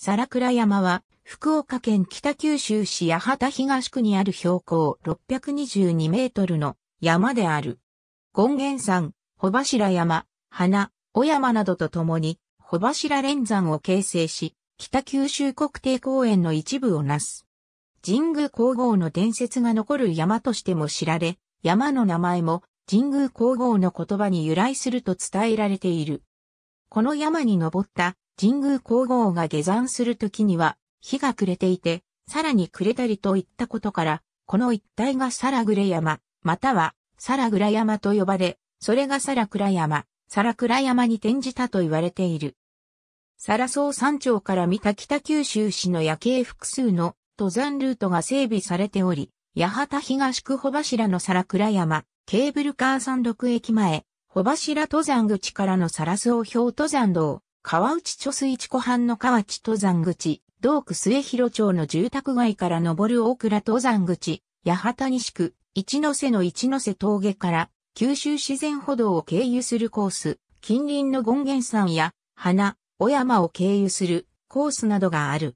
皿倉山は、福岡県北九州市八幡東区にある標高622メートルの山である。権現山、穂柱山、花、小山などとともに、穂柱連山を形成し、北九州国定公園の一部をなす。神宮皇后の伝説が残る山としても知られ、山の名前も神宮皇后の言葉に由来すると伝えられている。この山に登った神宮皇后が下山するときには、日が暮れていて、さらに暮れたりといったことから、この一帯が皿レ山、または皿倉山と呼ばれ、それが皿倉山、皿倉山に転じたと言われている。サラソウ山頂から見た北九州市の夜景複数の登山ルートが整備されており、八幡東区穂柱の皿倉山、ケーブルカー山麓駅前、穂柱登山口からのサラソウ標登山道、川内貯水池湖畔の川内登山口、道区末広町の住宅街から登る大倉登山口、八幡西区、一ノ瀬の一ノ瀬峠から九州自然歩道を経由するコース、近隣の権現山や花、小山を経由するコースなどがある。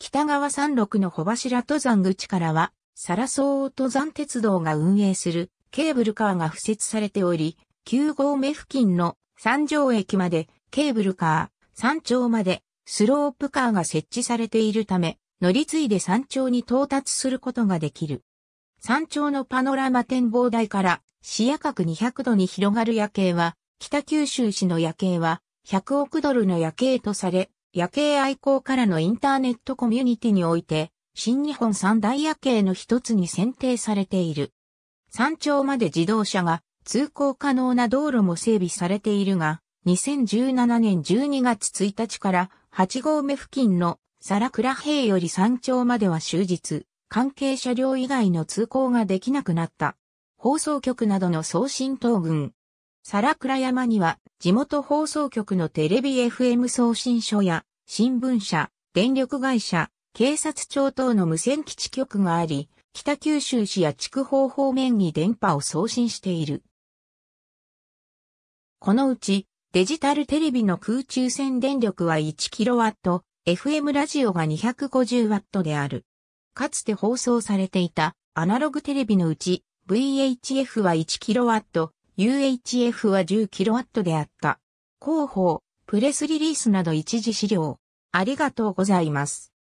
北側山麓の穂柱登山口からは、サラソー登山鉄道が運営するケーブルカーが付設されており、9合目付近の三条駅までケーブルカー、山頂までスロープカーが設置されているため、乗り継いで山頂に到達することができる。山頂のパノラマ展望台から視野角200度に広がる夜景は、北九州市の夜景は100億ドルの夜景とされ、夜景愛好からのインターネットコミュニティにおいて、新日本三大夜景の一つに選定されている。山頂まで自動車が通行可能な道路も整備されているが、2017年12月1日から8合目付近の皿倉平より山頂までは終日、関係車両以外の通行ができなくなった。放送局などの送信等群。皿倉山には地元放送局のテレビ FM 送信所や新聞社、電力会社、警察庁等の無線基地局があり、北九州市や筑豊方面に電波を送信している。このうちデジタルテレビの空中戦電力は 1kW、FM ラジオが 250W である。かつて放送されていたアナログテレビのうち VHF は 1kW、UHF は 10kW であった。広報、プレスリリースなど一時資料。ありがとうございます。